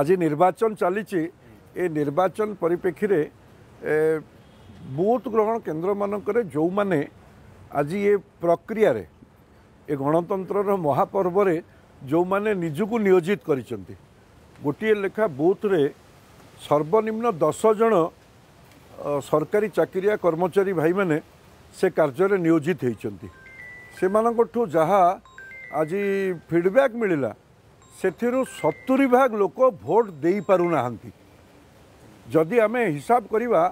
আজি নির্বাচন চালিছে এ নির্বাচন পরিপ্রেক্ষীরে বুথ গ্রহণ কেন্দ্র মানকরে যে আজি এ প্রক্রিয়ার এ গণতন্ত্রর মহাপর্বরে যে নিজকু নিয়োজিত করেছেন গোটিয়ে লেখা বুথরে সর্বনিম্ন দশ জন সরকারি চাকরিয়া কর্মচারী ভাইমানে সে কার্যরে নিয়োজিত হয়েছেন সেমানଙ୍କଠୁ ଯାହା ଆଜି ଫିଡ଼ବ୍ୟାକ୍ ମିଳିଲା ସେଥିରୁ ସତୁରି ଭାଗ ଲୋକ ଭୋଟ ଦେଇପାରୁନାହାନ୍ତି ଯଦି ଆମେ ହିସାବ କରିବା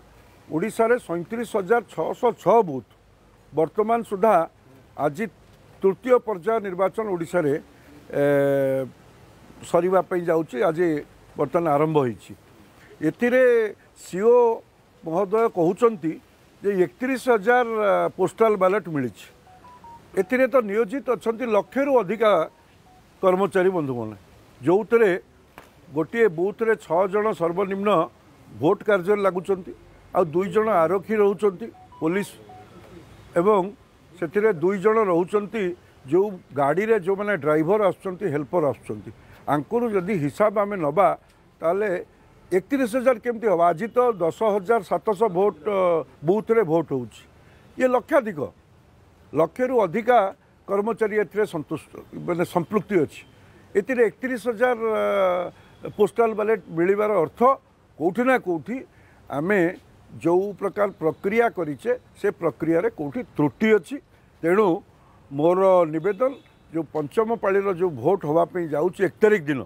ଓଡ଼ିଶାରେ ସଇଁତିରିଶ ହଜାର ଛଅଶହ ଛଅ ବୁଥ ବର୍ତ୍ତମାନ ସୁଦ୍ଧା ଆଜି ତୃତୀୟ ପର୍ଯ୍ୟାୟ ନିର୍ବାଚନ ଓଡ଼ିଶାରେ ସରିବା ପାଇଁ ଯାଉଛି ଆଜି ବର୍ତ୍ତମାନ ଆରମ୍ଭ ହୋଇଛି ଏଥିରେ ସିଓ ମହୋଦୟ କହୁଛନ୍ତି ଯେ ଏକତିରିଶ ହଜାର ପୋଷ୍ଟାଲ ବ୍ୟାଲଟ୍ ମିଳିଛି ଏଥିରେ ତ ନିୟୋଜିତ ଅଛନ୍ତି ଲକ୍ଷେରୁ ଅଧିକା কর্মচারী বন্ধুମାନେ ଯେଉଁଥିରେ ଗୋଟିଏ ବୁଥରେ ଛଅ ଜଣ ସର୍ବନିମ୍ନ ଭୋଟ କାର୍ଯ୍ୟରେ ଲାଗୁଛନ୍ତି ଆଉ ଦୁଇ ଜଣ ଆରକ୍ଷୀ ରହୁଛନ୍ତି ପୋଲିସ ଏବଂ ସେଥିରେ ଦୁଇ ଜଣ ରହୁଛନ୍ତି ଯେଉଁ ଗାଡ଼ିରେ ଯେଉଁମାନେ ଡ୍ରାଇଭର ଆସୁଛନ୍ତି ହେଲ୍ପର ଆସୁଛନ୍ତି ଆଙ୍କରୁ ଯଦି ହିସାବ ଆମେ ନେବା ତାହେଲେ ଏକତିରିଶ ହଜାର କେମିତି ହେବ ଆଜି ତ ଦଶ ହଜାର ସାତଶହ ଭୋଟ ବୁଥରେ ଭୋଟ ହେଉଛି ଇଏ ଲକ୍ଷାଧିକ ଲକ୍ଷେରୁ ଅଧିକା କର୍ମଚାରୀ ଏଥିରେ ସନ୍ତୁଷ୍ଟ ମାନେ ସମ୍ପୃକ୍ତି ଅଛି ଏଥିରେ ଏକତିରିଶ ହଜାର ପୋଷ୍ଟାଲ ବାଲେଟ୍ ମିଳିବାର ଅର୍ଥ କେଉଁଠି ନା କେଉଁଠି ଆମେ ଯେଉଁ ପ୍ରକାର ପ୍ରକ୍ରିୟା କରିଛେ ସେ ପ୍ରକ୍ରିୟାରେ କେଉଁଠି ତ୍ରୁଟି ଅଛି ତେଣୁ ମୋର ନିବେଦନ ଯେଉଁ ପଞ୍ଚମ ପାଳିର ଯେଉଁ ଭୋଟ୍ ହେବା ପାଇଁ ଯାଉଛି ଏକ ତାରିଖ ଦିନ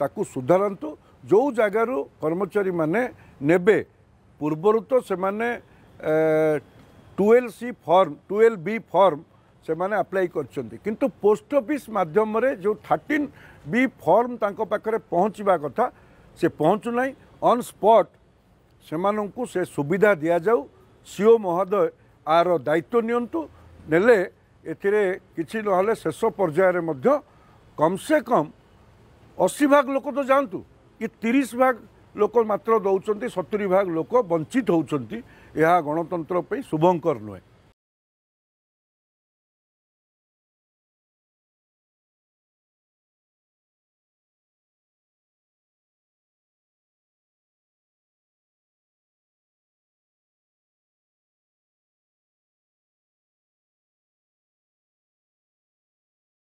ତାକୁ ସୁଧାରନ୍ତୁ ଯେଉଁ ଜାଗାରୁ କର୍ମଚାରୀମାନେ ନେବେ ପୂର୍ବରୁ ତ ସେମାନେ twelve C form twelve B form ସେମାନେ ଆପ୍ଲାଏ କରିଛନ୍ତି କିନ୍ତୁ ପୋଷ୍ଟ ଅଫିସ୍ ମାଧ୍ୟମରେ ଯେଉଁ ଥାର୍ଟିନ୍ ବି ଫର୍ମ ତାଙ୍କ ପାଖରେ ପହଞ୍ଚିବା କଥା ସେ ପହଞ୍ଚୁନାହିଁ ଅନ୍ ସ୍ପଟ୍ ସେମାନଙ୍କୁ ସେ ସୁବିଧା ଦିଆଯାଉ ସିଓ ମହୋଦୟ ଆର ଦାୟିତ୍ୱ ନିଅନ୍ତୁ ନେଲେ ଏଥିରେ କିଛି ନହେଲେ ଶେଷ ପର୍ଯ୍ୟାୟରେ ମଧ୍ୟ କମ୍ ସେ କମ୍ ଅଶୀ ଭାଗ ଲୋକ ତ ଯାଆନ୍ତୁ କି ତିରିଶ ଭାଗ ଲୋକ ମାତ୍ର ଦେଉଛନ୍ତି ସତୁରି ଭାଗ ଲୋକ ବଞ୍ଚିତ ହେଉଛନ୍ତି ଏହା ଗଣତନ୍ତ୍ର ପାଇଁ ଶୁଭଙ୍କର ନୁହେଁ